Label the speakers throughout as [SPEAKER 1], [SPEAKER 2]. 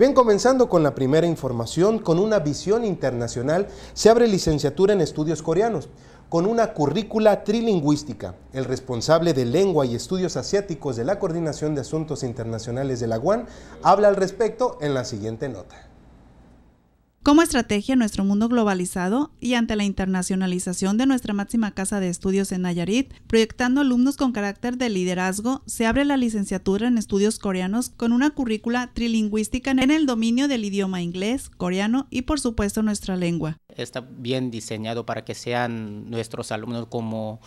[SPEAKER 1] Bien, comenzando con la primera información, con una visión internacional, se abre licenciatura en estudios coreanos con una currícula trilingüística. El responsable de lengua y estudios asiáticos de la Coordinación de Asuntos Internacionales de la UAN habla al respecto en la siguiente nota.
[SPEAKER 2] Como estrategia en nuestro mundo globalizado y ante la internacionalización de nuestra máxima casa de estudios en Nayarit, proyectando alumnos con carácter de liderazgo, se abre la licenciatura en estudios coreanos con una currícula trilingüística en el dominio del idioma inglés, coreano y por supuesto nuestra lengua.
[SPEAKER 3] Está bien diseñado para que sean nuestros alumnos como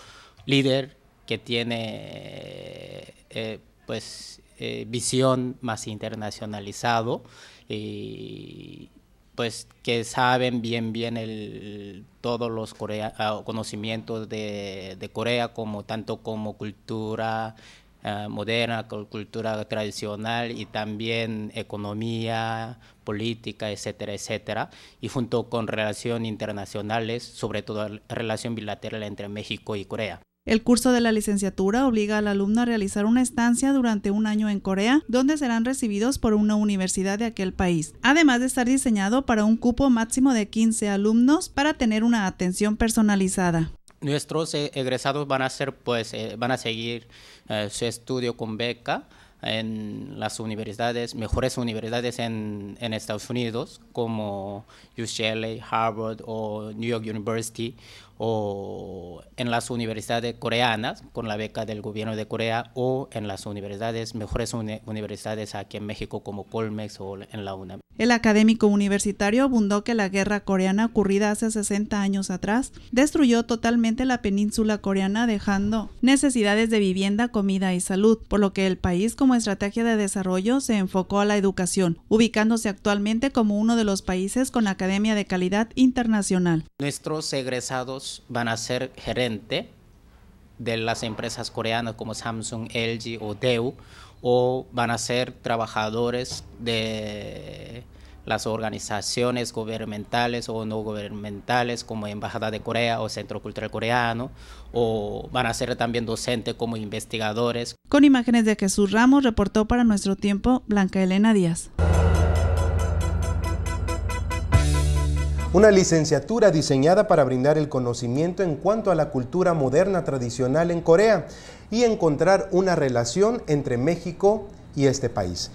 [SPEAKER 3] líder que tiene eh, pues eh, visión más internacionalizado y pues que saben bien bien todos los ah, conocimientos de, Corea como tanto como cultura ah, moderna moderna, cultura tradicional y también economía, política, etcétera, etcétera, y junto con relaciones internacionales, sobre todo relación bilateral entre México y Corea.
[SPEAKER 2] El curso de la licenciatura obliga al alumno a realizar una estancia durante un año en Corea, donde serán recibidos por una universidad de aquel país, además de estar diseñado para un cupo máximo de 15 alumnos para tener una atención personalizada.
[SPEAKER 3] Nuestros eh, egresados van a, ser, pues, eh, van a seguir eh, su estudio con beca en las universidades, mejores universidades en, Estados Unidos, como UCLA, Harvard o New York University, o en las universidades coreanas con la beca del gobierno de Corea o en las universidades, mejores universidades aquí en México como Colmex o en la UNAM.
[SPEAKER 2] El académico universitario abundó que la guerra coreana ocurrida hace 60 años atrás destruyó totalmente la península coreana dejando necesidades de vivienda, comida y salud, por lo que el país como estrategia de desarrollo se enfocó a la educación, ubicándose actualmente como uno de los países con academia de calidad internacional.
[SPEAKER 3] Nuestros egresados van a ser gerente de las empresas coreanas como Samsung, LG o Deu, o van a ser trabajadores de las organizaciones gubernamentales o no gubernamentales como Embajada de Corea o Centro Cultural Coreano, o van a ser también docentes como investigadores.
[SPEAKER 2] Con imágenes de Jesús Ramos reportó para nuestro tiempo Blanca Elena Díaz.
[SPEAKER 1] Una licenciatura diseñada para brindar el conocimiento en cuanto a la cultura moderna tradicional en Corea y encontrar una relación entre México y este país.